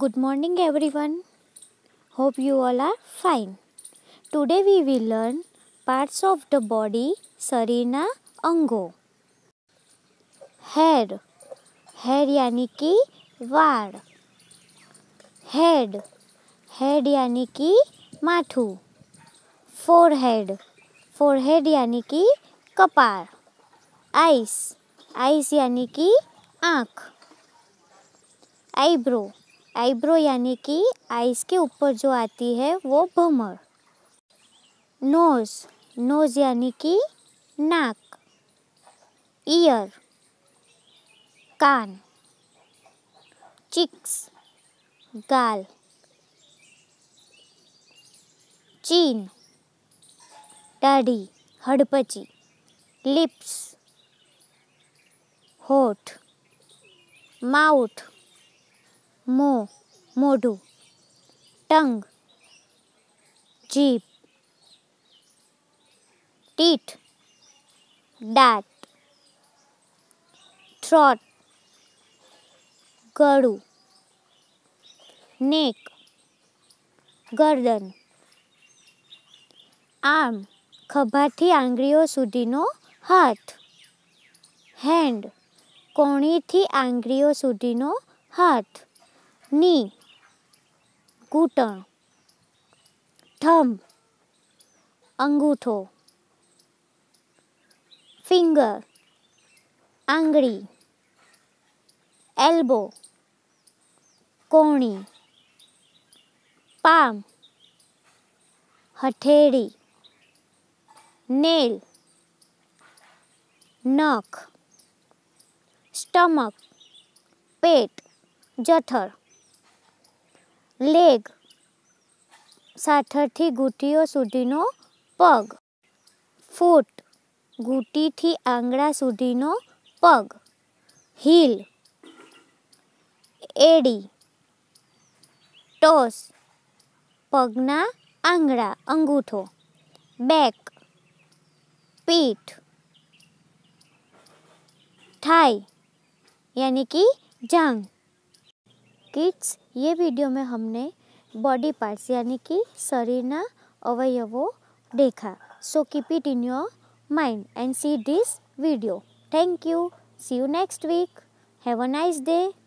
good morning everyone hope you all are fine today we will learn parts of the body शरीरना अंगों head head यानी कि वाड़ head head यानी कि माथू forehead forehead यानी कि कपार आइस आइस यानी कि आँख आईब्रो आईब्रो यानी कि आइस के ऊपर जो आती है वो भमर नोज़ नोज़ यानी कि नाक ईयर कान चिक्स गाल चीन दाढ़ी हडपची लिप्स होठ माउथ मो मोडू टंग जीप टीट डैट थ्रॉट गड़ू नेक गर्दन आर्म खभाथी आंगड़ीओ सुधीनों हाथ हैंड कोणी थी आंगड़ीओ सुधीनों हाथ नी घुटन थंब अंगूठो फिंगर आंगड़ी एल्बो कोणी पाम हथेड़ी नेल नख स्टमक पेट जठर लेग साठी गूटीओ सुधीनों पग फूट गूटी थी आंगड़ा सुधीनों पग हील एडी टोस पगना आंगड़ा अंगूठो बेक पीठ थाई यानी कि जंग किड्स ये वीडियो में हमने बॉडी पार्ट्स यानी कि शरीर न अवयवों देखा so keep it in your mind and see this video thank you see you next week have a nice day